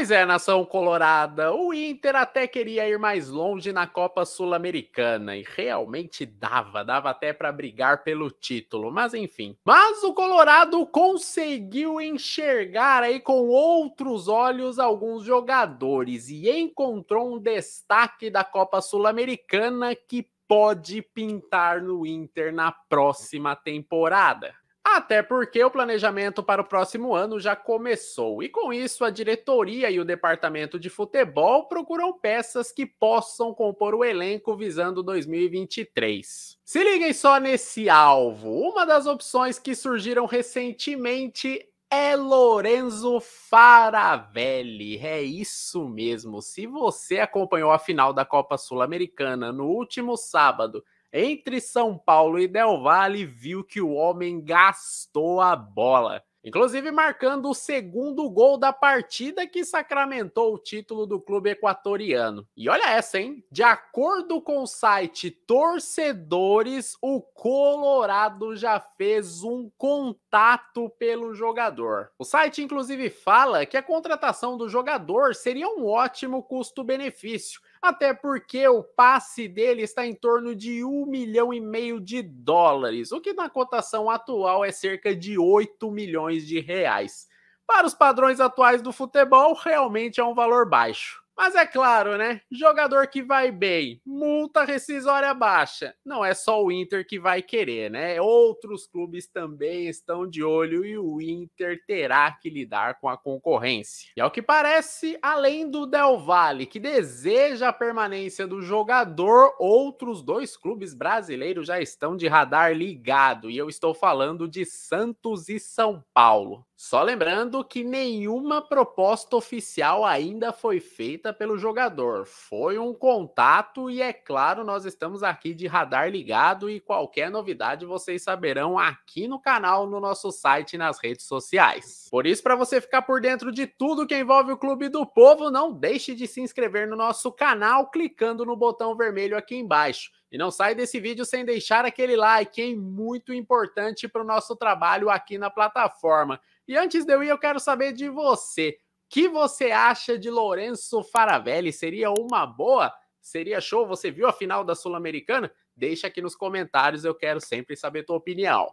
Pois é, nação colorada, o Inter até queria ir mais longe na Copa Sul-Americana e realmente dava, dava até para brigar pelo título, mas enfim. Mas o Colorado conseguiu enxergar aí com outros olhos alguns jogadores e encontrou um destaque da Copa Sul-Americana que pode pintar no Inter na próxima temporada até porque o planejamento para o próximo ano já começou. E com isso, a diretoria e o departamento de futebol procuram peças que possam compor o elenco visando 2023. Se liguem só nesse alvo. Uma das opções que surgiram recentemente é Lorenzo Faravelli. É isso mesmo. Se você acompanhou a final da Copa Sul-Americana no último sábado, entre São Paulo e Del Valle, viu que o homem gastou a bola. Inclusive marcando o segundo gol da partida que sacramentou o título do clube equatoriano. E olha essa, hein? De acordo com o site Torcedores, o Colorado já fez um contato pelo jogador. O site, inclusive, fala que a contratação do jogador seria um ótimo custo-benefício até porque o passe dele está em torno de um milhão e meio de dólares, o que na cotação atual é cerca de 8 milhões de reais. Para os padrões atuais do futebol, realmente é um valor baixo. Mas é claro, né? Jogador que vai bem, multa rescisória baixa. Não é só o Inter que vai querer, né? Outros clubes também estão de olho e o Inter terá que lidar com a concorrência. E ao que parece, além do Del Valle, que deseja a permanência do jogador, outros dois clubes brasileiros já estão de radar ligado. E eu estou falando de Santos e São Paulo. Só lembrando que nenhuma proposta oficial ainda foi feita pelo jogador. Foi um contato e, é claro, nós estamos aqui de radar ligado e qualquer novidade vocês saberão aqui no canal, no nosso site e nas redes sociais. Por isso, para você ficar por dentro de tudo que envolve o Clube do Povo, não deixe de se inscrever no nosso canal clicando no botão vermelho aqui embaixo. E não sai desse vídeo sem deixar aquele like, hein? Muito importante para o nosso trabalho aqui na plataforma. E antes de eu ir, eu quero saber de você. O que você acha de Lourenço Faravelli? Seria uma boa? Seria show? Você viu a final da Sul-Americana? Deixa aqui nos comentários, eu quero sempre saber tua opinião.